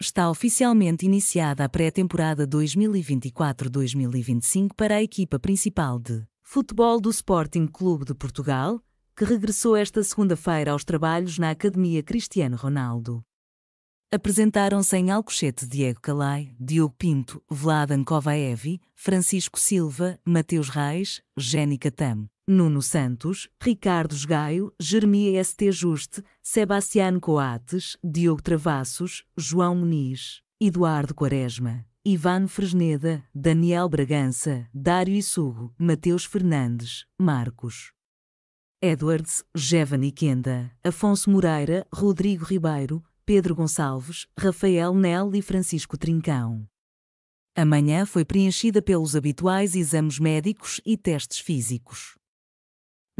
Está oficialmente iniciada a pré-temporada 2024-2025 para a equipa principal de futebol do Sporting Clube de Portugal, que regressou esta segunda-feira aos trabalhos na Academia Cristiano Ronaldo. Apresentaram-se em Alcochete Diego Calai, Diogo Pinto, Vladan Kovaevi, Francisco Silva, Mateus Reis, Jénica Tam. Nuno Santos, Ricardo Gaio, Jeremia ST Juste, Sebastiano Coates, Diogo Travassos, João Muniz, Eduardo Quaresma, Ivan Fresneda, Daniel Bragança, Dário Isugo, Mateus Fernandes, Marcos. Edwards, Jevani Kenda, Afonso Moreira, Rodrigo Ribeiro, Pedro Gonçalves, Rafael Nel e Francisco Trincão. Amanhã foi preenchida pelos habituais exames médicos e testes físicos.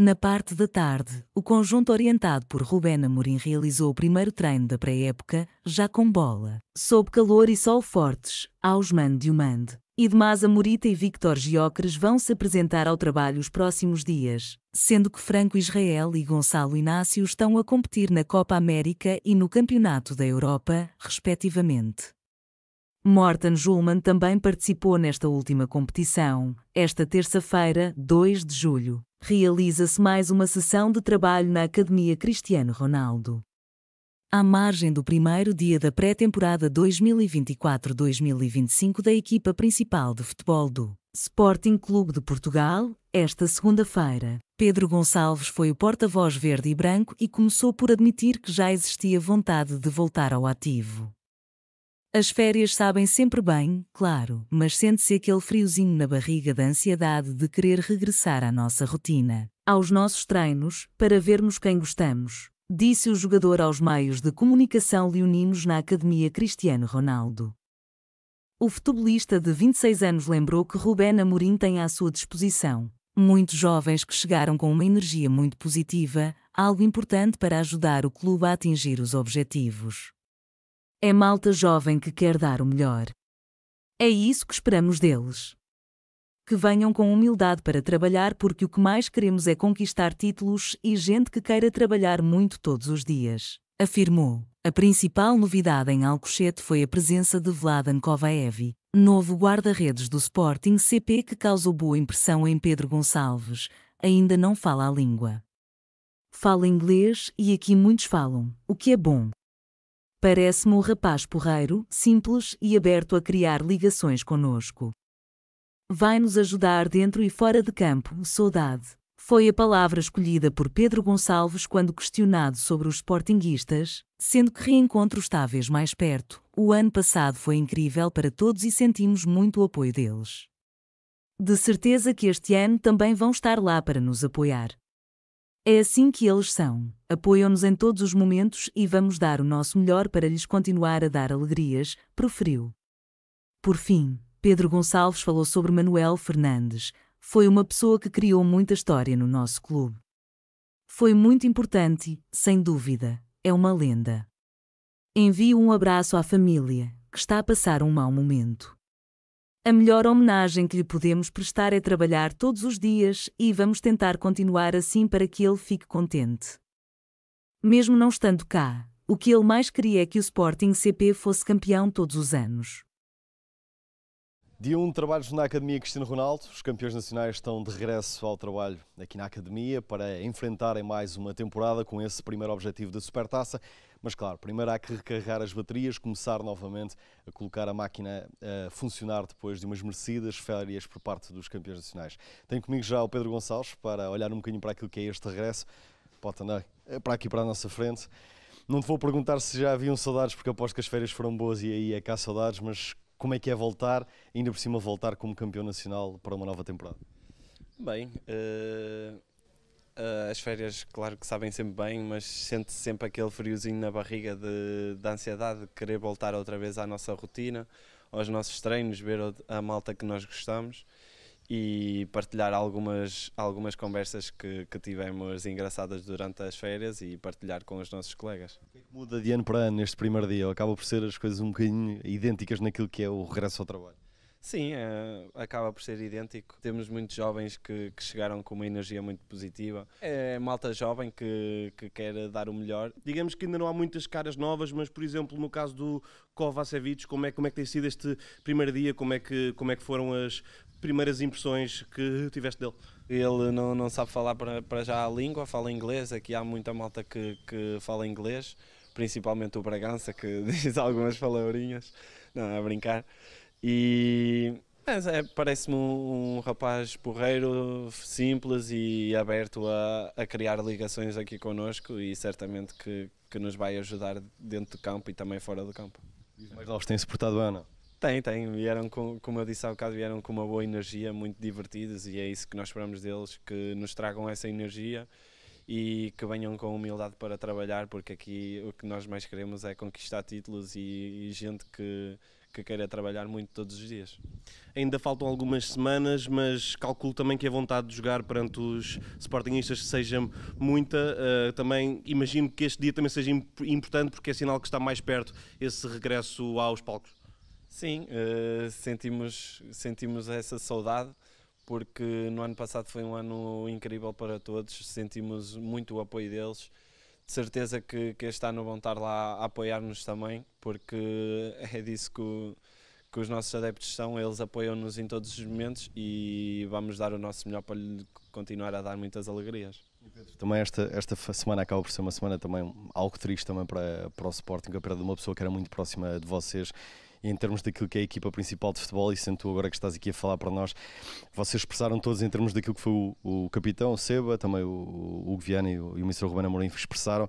Na parte da tarde, o conjunto orientado por Rubén Amorim realizou o primeiro treino da pré-época, já com bola, sob calor e sol fortes, aos e demais Amorita e Victor Giocres vão se apresentar ao trabalho os próximos dias, sendo que Franco Israel e Gonçalo Inácio estão a competir na Copa América e no Campeonato da Europa, respectivamente. Morten Julman também participou nesta última competição. Esta terça-feira, 2 de julho, realiza-se mais uma sessão de trabalho na Academia Cristiano Ronaldo. À margem do primeiro dia da pré-temporada 2024-2025 da equipa principal de futebol do Sporting Clube de Portugal, esta segunda-feira, Pedro Gonçalves foi o porta-voz verde e branco e começou por admitir que já existia vontade de voltar ao ativo. As férias sabem sempre bem, claro, mas sente-se aquele friozinho na barriga da ansiedade de querer regressar à nossa rotina, aos nossos treinos, para vermos quem gostamos, disse o jogador aos meios de comunicação leoninos na Academia Cristiano Ronaldo. O futebolista de 26 anos lembrou que Rubén Amorim tem à sua disposição muitos jovens que chegaram com uma energia muito positiva, algo importante para ajudar o clube a atingir os objetivos. É malta jovem que quer dar o melhor. É isso que esperamos deles. Que venham com humildade para trabalhar, porque o que mais queremos é conquistar títulos e gente que queira trabalhar muito todos os dias, afirmou. A principal novidade em Alcochete foi a presença de Vladan Kovaevi, novo guarda-redes do Sporting CP que causou boa impressão em Pedro Gonçalves, ainda não fala a língua. Fala inglês e aqui muitos falam, o que é bom. Parece-me um rapaz porreiro, simples e aberto a criar ligações conosco. Vai nos ajudar dentro e fora de campo, saudade. Foi a palavra escolhida por Pedro Gonçalves quando questionado sobre os sportinguistas, sendo que reencontro está vez mais perto. O ano passado foi incrível para todos e sentimos muito o apoio deles. De certeza que este ano também vão estar lá para nos apoiar. É assim que eles são. Apoiam-nos em todos os momentos e vamos dar o nosso melhor para lhes continuar a dar alegrias, proferiu. Por fim, Pedro Gonçalves falou sobre Manuel Fernandes. Foi uma pessoa que criou muita história no nosso clube. Foi muito importante, sem dúvida. É uma lenda. Envio um abraço à família, que está a passar um mau momento. A melhor homenagem que lhe podemos prestar é trabalhar todos os dias e vamos tentar continuar assim para que ele fique contente. Mesmo não estando cá, o que ele mais queria é que o Sporting CP fosse campeão todos os anos. Dia 1 um de trabalhos na Academia Cristiano Ronaldo. Os campeões nacionais estão de regresso ao trabalho aqui na Academia para enfrentarem mais uma temporada com esse primeiro objetivo da Supertaça. Mas claro, primeiro há que recarregar as baterias, começar novamente a colocar a máquina a funcionar depois de umas merecidas férias por parte dos campeões nacionais. Tenho comigo já o Pedro Gonçalves para olhar um bocadinho para aquilo que é este regresso. Pode andar eh, para aqui, para a nossa frente. Não te vou perguntar se já haviam saudades, porque aposto que as férias foram boas e aí é cá saudades, mas como é que é voltar, ainda por cima voltar como campeão nacional para uma nova temporada? Bem, uh, Uh, as férias, claro que sabem sempre bem, mas sente -se sempre aquele friozinho na barriga de, de ansiedade de querer voltar outra vez à nossa rotina, aos nossos treinos, ver a malta que nós gostamos e partilhar algumas, algumas conversas que, que tivemos engraçadas durante as férias e partilhar com os nossos colegas. O que é que muda de ano para ano neste primeiro dia? Acaba por ser as coisas um bocadinho idênticas naquilo que é o regresso ao trabalho. Sim, é, acaba por ser idêntico. Temos muitos jovens que, que, chegaram com uma energia muito positiva. É malta jovem que, que quer dar o melhor. Digamos que ainda não há muitas caras novas, mas por exemplo, no caso do Kovacevic, como é, como é que tem sido este primeiro dia? Como é que, como é que foram as primeiras impressões que tiveste dele? Ele não, não sabe falar para, para já a língua, fala inglês. Aqui há muita malta que, que fala inglês, principalmente o Bragança, que diz algumas palavrinhas. Não, é a brincar. E é, parece-me um, um, rapaz porreiro, simples e aberto a, a, criar ligações aqui connosco e certamente que, que nos vai ajudar dentro do campo e também fora do campo. E os mais têm-se portado bem, não? Tem, tem. Vieram, com, como eu disse há bocado, vieram com uma boa energia, muito divertidos e é isso que nós esperamos deles, que nos tragam essa energia e que venham com humildade para trabalhar, porque aqui o que nós mais queremos é conquistar títulos e, e gente que que queira trabalhar muito todos os dias. Ainda faltam algumas semanas, mas calculo também que a vontade de jogar perante os Sportingistas seja muita. Uh, também imagino que este dia também seja imp importante porque é sinal que está mais perto esse regresso aos palcos. Sim, uh, sentimos, sentimos essa saudade porque no ano passado foi um ano incrível para todos, sentimos muito o apoio deles de certeza que, que este ano vão estar lá a apoiar-nos também, porque é disso que, o, que os nossos adeptos são, eles apoiam-nos em todos os momentos e vamos dar o nosso melhor para lhe continuar a dar muitas alegrias. Também esta, esta semana acaba por ser uma semana também algo triste também para, para o Sporting, a perda de uma pessoa que era muito próxima de vocês em termos daquilo que é a equipa principal de futebol, e sendo agora que estás aqui a falar para nós, vocês expressaram todos em termos daquilo que foi o, o capitão, o Seba, também o, o Viana e o, e o Mr. Ruben Amorim expressaram,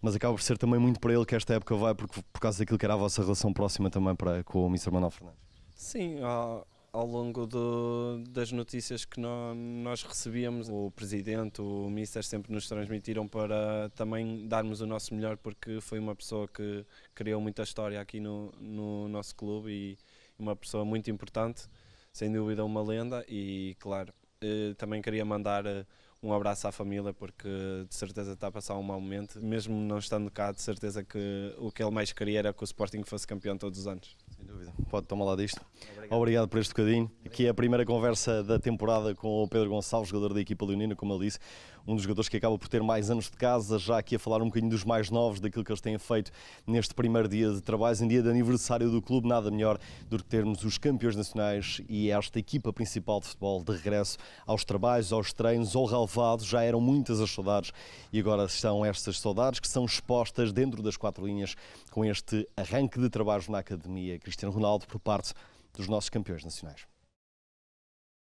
mas acaba por ser também muito para ele que esta época vai, porque, por causa daquilo que era a vossa relação próxima também para, com o Mr. Manuel Fernandes. Sim, uh, ao longo do, das notícias que no, nós recebíamos, o Presidente, o Mister sempre nos transmitiram para também darmos o nosso melhor, porque foi uma pessoa que criou muita história aqui no, no nosso clube e uma pessoa muito importante, sem dúvida uma lenda e claro, eh, também queria mandar eh, um abraço à família, porque de certeza está a passar um mau momento. Mesmo não estando cá, de certeza que o que ele mais queria era que o Sporting fosse campeão todos os anos. Sem dúvida. Pode tomar lá disto. Obrigado, Obrigado por este bocadinho. Aqui é a primeira conversa da temporada com o Pedro Gonçalves, jogador da equipa leonina, como ele disse, um dos jogadores que acaba por ter mais anos de casa, já aqui a falar um bocadinho dos mais novos, daquilo que eles têm feito neste primeiro dia de trabalho, em dia de aniversário do clube, nada melhor do que termos os campeões nacionais e esta equipa principal de futebol de regresso aos trabalhos, aos treinos, ao real Alvado, já eram muitas as saudades e agora estão estas saudades que são expostas dentro das quatro linhas com este arranque de trabalho na Academia Cristiano Ronaldo por parte dos nossos campeões nacionais.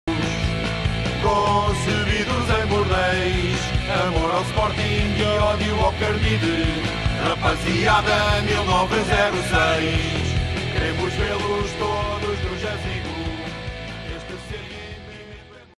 Concebidos em bordéis, amor ao Sporting e ódio ao Carnide, rapaziada 1906, queremos vê-los todos no nos